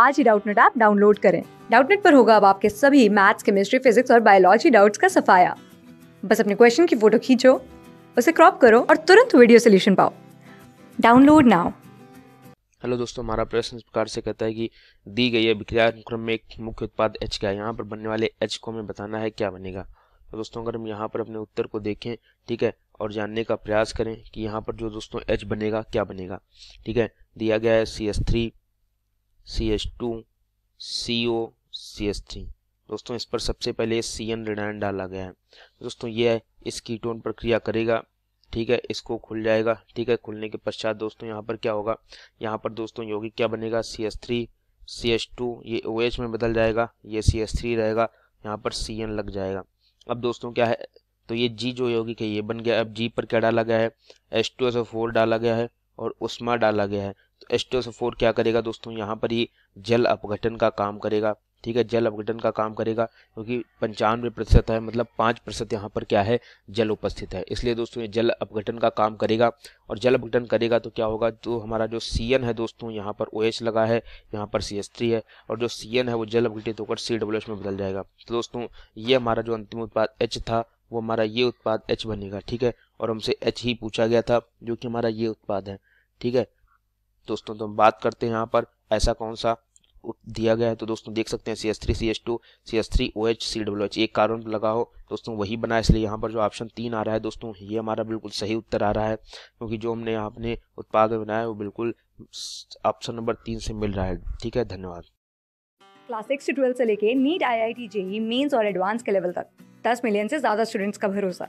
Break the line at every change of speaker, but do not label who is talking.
आज ही Doubtnut app download करें डाउटनेट पर होगा अब आपके सभी मैथ्स केमिस्ट्री फिजिक्स और बायोलॉजी डाउट्स का सफाया बस अपने क्वेश्चन की फोटो खींचो उसे क्रॉप करो और तुरंत वीडियो सोल्यूशन पाओ डाउनलोड नाउ
हेलो दोस्तों हमारा प्रश्न इस प्रकार से कहता है कि दी गई अभिक्रिया अनुक्रम में एक मुख्य उत्पाद एच का यहाँ पर बनने वाले एच को हमें बताना है क्या बनेगा तो दोस्तों अगर हम यहाँ पर अपने उत्तर को देखें ठीक है और जानने का प्रयास करें कि यहाँ पर जो दोस्तों एच बनेगा क्या बनेगा ठीक है दिया गया है C S three C H two C O C H three दोस्तों इस पर सबसे पहले सी एन रिडाइन डाला गया है दोस्तों ये इस कीटोन पर क्रिया करेगा ठीक है इसको खुल जाएगा ठीक है खुलने के पश्चात दोस्तों यहाँ पर क्या होगा यहाँ पर दोस्तों यौगिक क्या बनेगा C S three C S two ये ओ OH एच में बदल जाएगा ये सी एस थ्री रहेगा यहाँ पर सी एन लग जाएगा अब दोस्तों क्या है तो ये जी जो यौगिक है ये बन गया अब जी पर क्या डाला गया है H two S O four डाला गया है और उष्मा डाला गया है तो एस्टोसफोर क्या करेगा दोस्तों यहाँ पर ही जल अपघटन का काम करेगा ठीक है जल अपघटन का काम करेगा क्योंकि पंचानवे प्रतिशत है मतलब पाँच प्रतिशत यहाँ पर क्या है जल उपस्थित है इसलिए दोस्तों ये जल अपघटन का काम करेगा और जल अपघटन करेगा तो क्या होगा तो हमारा जो सी है दोस्तों यहाँ पर ओ लगा है यहाँ पर सी है और जो सी है वो जल अपघटित होकर सी में बदल जाएगा तो दोस्तों ये हमारा जो अंतिम उत्पाद एच था वो हमारा ये उत्पाद एच बनेगा ठीक है और हमसे एच ही पूछा गया था जो कि हमारा ये उत्पाद है ठीक है दोस्तों तो हम बात करते हैं यहाँ पर ऐसा कौन सा दिया गया है तो दोस्तों देख सकते हैं C S three C S two C S three O H C W H एक कार्बन लगा हो दोस्तों वही बना इसलिए यहाँ पर जो ऑप्शन तीन आ रहा है दोस्तों ये हमारा बिल्कुल सही उत्तर आ रहा है क्योंकि जो हमने यहाँ अपने उत्पाद में बनाया वो बिल्कुल ऑप्शन नंबर तीन से मिल रहा है ठीक है धन्यवाद
क्लास सिक्स से ट्वेल्थ से लेके NEET I I T JEE mains और एडवांस के लेवल तक दस मिलियन से ज़्यादा स्टूडेंट्स का भरोसा